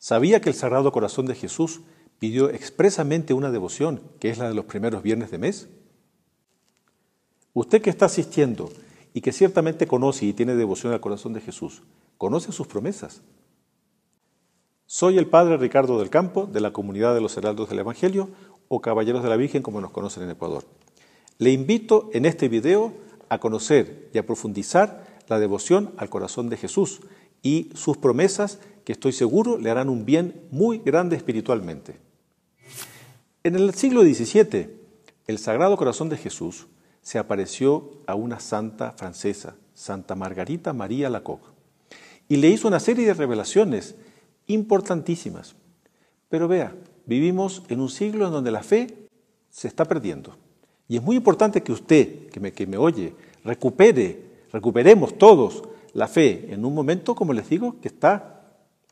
Sabía que el Sagrado Corazón de Jesús pidió expresamente una devoción, que es la de los primeros viernes de mes. Usted que está asistiendo y que ciertamente conoce y tiene devoción al corazón de Jesús, conoce sus promesas. Soy el Padre Ricardo del Campo, de la comunidad de los Heraldos del Evangelio o Caballeros de la Virgen como nos conocen en Ecuador. Le invito en este video a conocer y a profundizar la devoción al corazón de Jesús y sus promesas que estoy seguro le harán un bien muy grande espiritualmente. En el siglo XVII, el Sagrado Corazón de Jesús se apareció a una santa francesa, Santa Margarita María Lacoque, y le hizo una serie de revelaciones importantísimas. Pero vea, vivimos en un siglo en donde la fe se está perdiendo. Y es muy importante que usted, que me, que me oye, recupere, recuperemos todos la fe en un momento, como les digo, que está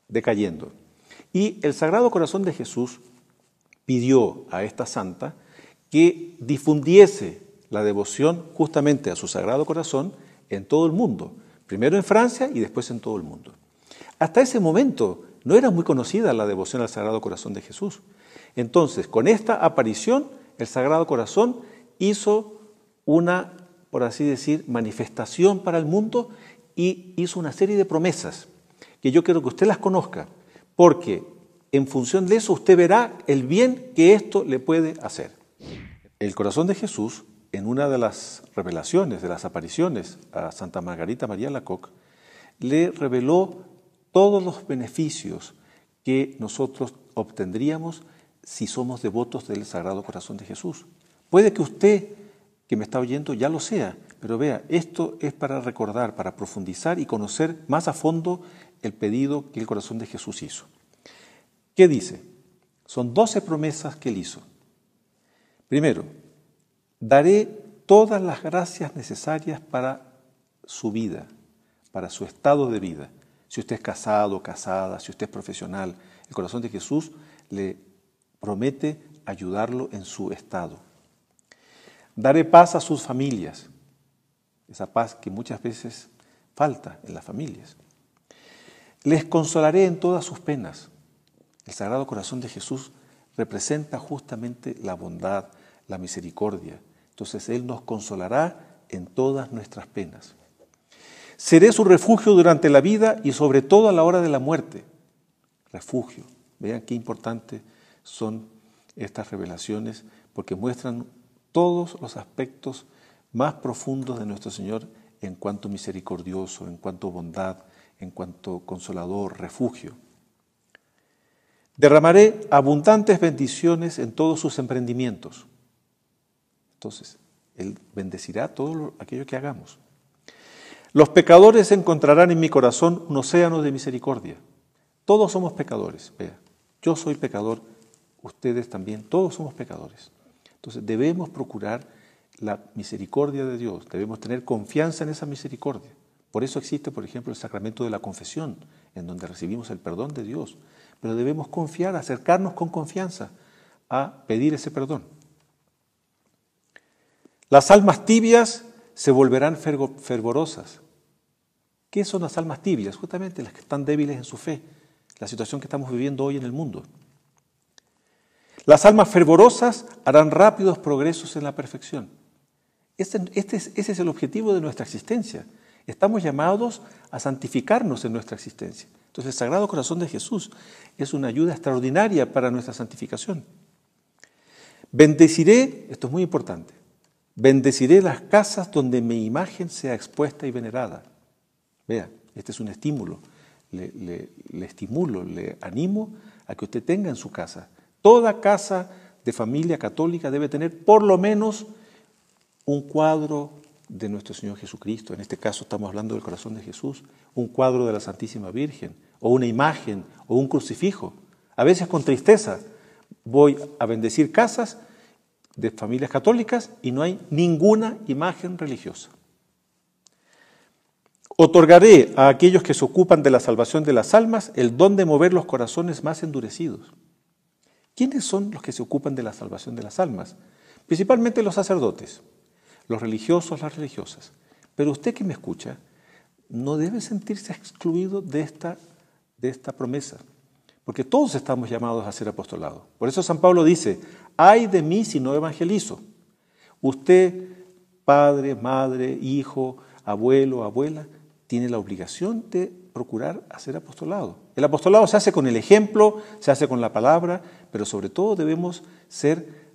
decayendo. Y el Sagrado Corazón de Jesús pidió a esta santa que difundiese la devoción justamente a su Sagrado Corazón en todo el mundo, primero en Francia y después en todo el mundo. Hasta ese momento no era muy conocida la devoción al Sagrado Corazón de Jesús. Entonces, con esta aparición, el Sagrado Corazón hizo una, por así decir, manifestación para el mundo y hizo una serie de promesas que yo quiero que usted las conozca, porque en función de eso usted verá el bien que esto le puede hacer. El corazón de Jesús, en una de las revelaciones, de las apariciones a Santa Margarita María Lacoque, le reveló todos los beneficios que nosotros obtendríamos si somos devotos del Sagrado Corazón de Jesús. Puede que usted que me está oyendo ya lo sea, pero vea, esto es para recordar, para profundizar y conocer más a fondo el pedido que el corazón de Jesús hizo. ¿Qué dice? Son doce promesas que él hizo. Primero, daré todas las gracias necesarias para su vida, para su estado de vida. Si usted es casado, casada, si usted es profesional, el corazón de Jesús le promete ayudarlo en su estado. Daré paz a sus familias, esa paz que muchas veces falta en las familias. Les consolaré en todas sus penas. El Sagrado Corazón de Jesús representa justamente la bondad, la misericordia. Entonces Él nos consolará en todas nuestras penas. Seré su refugio durante la vida y sobre todo a la hora de la muerte. Refugio. Vean qué importantes son estas revelaciones porque muestran todos los aspectos más profundos de nuestro Señor en cuanto misericordioso, en cuanto bondad, en cuanto consolador, refugio. Derramaré abundantes bendiciones en todos sus emprendimientos. Entonces, Él bendecirá todo aquello que hagamos. Los pecadores encontrarán en mi corazón un océano de misericordia. Todos somos pecadores, vea. Yo soy pecador, ustedes también, todos somos pecadores. Entonces debemos procurar la misericordia de Dios, debemos tener confianza en esa misericordia. Por eso existe, por ejemplo, el sacramento de la confesión, en donde recibimos el perdón de Dios. Pero debemos confiar, acercarnos con confianza a pedir ese perdón. Las almas tibias se volverán fervorosas. ¿Qué son las almas tibias? Justamente las que están débiles en su fe, la situación que estamos viviendo hoy en el mundo. Las almas fervorosas harán rápidos progresos en la perfección. Este, este ese es el objetivo de nuestra existencia. Estamos llamados a santificarnos en nuestra existencia. Entonces el Sagrado Corazón de Jesús es una ayuda extraordinaria para nuestra santificación. Bendeciré, esto es muy importante, bendeciré las casas donde mi imagen sea expuesta y venerada. Vea, este es un estímulo. le estimulo, le animo a que usted tenga en su casa Toda casa de familia católica debe tener por lo menos un cuadro de nuestro Señor Jesucristo, en este caso estamos hablando del corazón de Jesús, un cuadro de la Santísima Virgen, o una imagen, o un crucifijo. A veces con tristeza voy a bendecir casas de familias católicas y no hay ninguna imagen religiosa. Otorgaré a aquellos que se ocupan de la salvación de las almas el don de mover los corazones más endurecidos. ¿Quiénes son los que se ocupan de la salvación de las almas? Principalmente los sacerdotes, los religiosos, las religiosas. Pero usted que me escucha, no debe sentirse excluido de esta, de esta promesa, porque todos estamos llamados a ser apostolados. Por eso San Pablo dice, ay de mí si no evangelizo. Usted, padre, madre, hijo, abuelo, abuela, tiene la obligación de procurar hacer apostolado. El apostolado se hace con el ejemplo, se hace con la palabra, pero sobre todo debemos ser,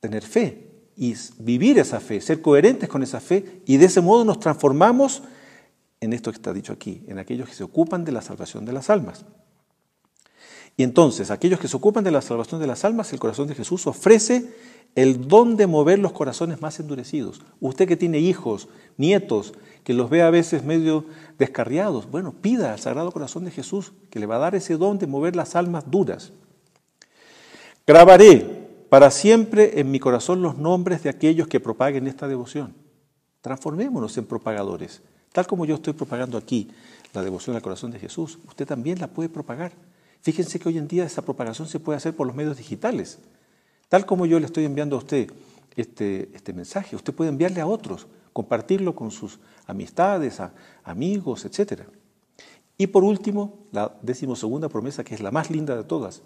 tener fe y vivir esa fe, ser coherentes con esa fe y de ese modo nos transformamos en esto que está dicho aquí, en aquellos que se ocupan de la salvación de las almas. Y entonces, aquellos que se ocupan de la salvación de las almas, el corazón de Jesús ofrece el don de mover los corazones más endurecidos. Usted que tiene hijos, nietos, que los ve a veces medio descarriados, bueno, pida al Sagrado Corazón de Jesús que le va a dar ese don de mover las almas duras. Grabaré para siempre en mi corazón los nombres de aquellos que propaguen esta devoción. Transformémonos en propagadores. Tal como yo estoy propagando aquí la devoción al corazón de Jesús, usted también la puede propagar. Fíjense que hoy en día esa propagación se puede hacer por los medios digitales. Tal como yo le estoy enviando a usted este, este, mensaje, usted puede enviarle a otros, compartirlo con sus amistades, a, amigos, etc. Y por último, la decimosegunda promesa, que es la más linda de todas.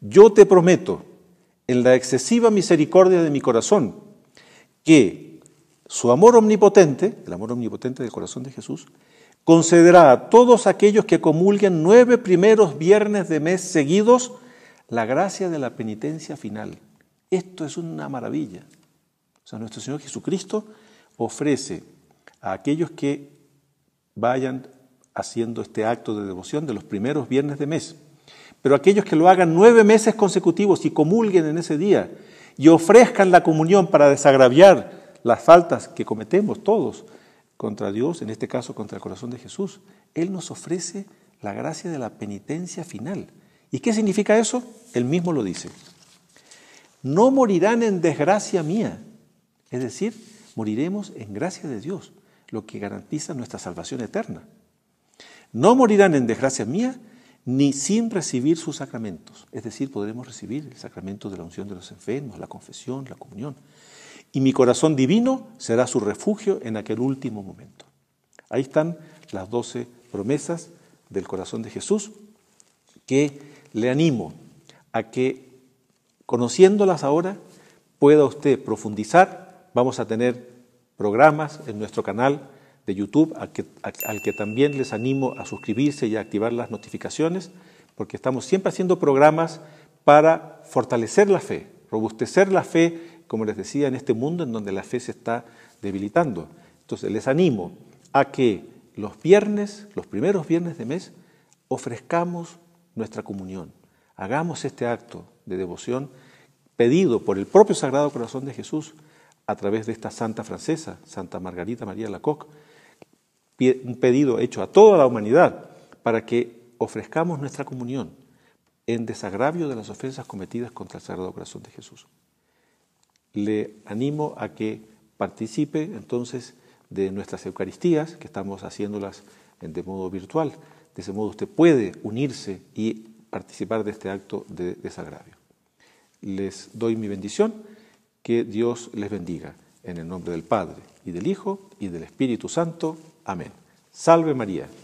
Yo te prometo, en la excesiva misericordia de mi corazón, que su amor omnipotente, el amor omnipotente del corazón de Jesús, concederá a todos aquellos que comulguen nueve primeros viernes de mes seguidos la gracia de la penitencia final. Esto es una maravilla. O sea, nuestro Señor Jesucristo ofrece a aquellos que vayan haciendo este acto de devoción de los primeros viernes de mes. Pero aquellos que lo hagan nueve meses consecutivos y comulguen en ese día y ofrezcan la comunión para desagraviar las faltas que cometemos todos contra Dios, en este caso contra el corazón de Jesús, Él nos ofrece la gracia de la penitencia final. ¿Y qué significa eso? Él mismo lo dice no morirán en desgracia mía. Es decir, moriremos en gracia de Dios, lo que garantiza nuestra salvación eterna. No morirán en desgracia mía ni sin recibir sus sacramentos. Es decir, podremos recibir el sacramento de la unción de los enfermos, la confesión, la comunión. Y mi corazón divino será su refugio en aquel último momento. Ahí están las doce promesas del corazón de Jesús que le animo a que Conociéndolas ahora, pueda usted profundizar. Vamos a tener programas en nuestro canal de YouTube al que, también les animo a suscribirse y a activar las notificaciones, porque estamos siempre haciendo programas para fortalecer la fe, robustecer la fe, como les decía, en este mundo en donde la fe se está debilitando. Entonces, les animo a que los viernes, los primeros viernes de mes, ofrezcamos nuestra comunión, Hagamos este acto de devoción pedido por el propio Sagrado Corazón de Jesús a través de esta santa francesa, Santa Margarita María Lacoque, un pedido hecho a toda la humanidad para que ofrezcamos nuestra comunión en desagravio de las ofensas cometidas contra el Sagrado Corazón de Jesús. Le animo a que participe entonces de nuestras Eucaristías, que estamos haciéndolas de modo virtual. De ese modo usted puede unirse y participar de este acto de desagravio. Les doy mi bendición, que Dios les bendiga, en el nombre del Padre, y del Hijo, y del Espíritu Santo. Amén. Salve María.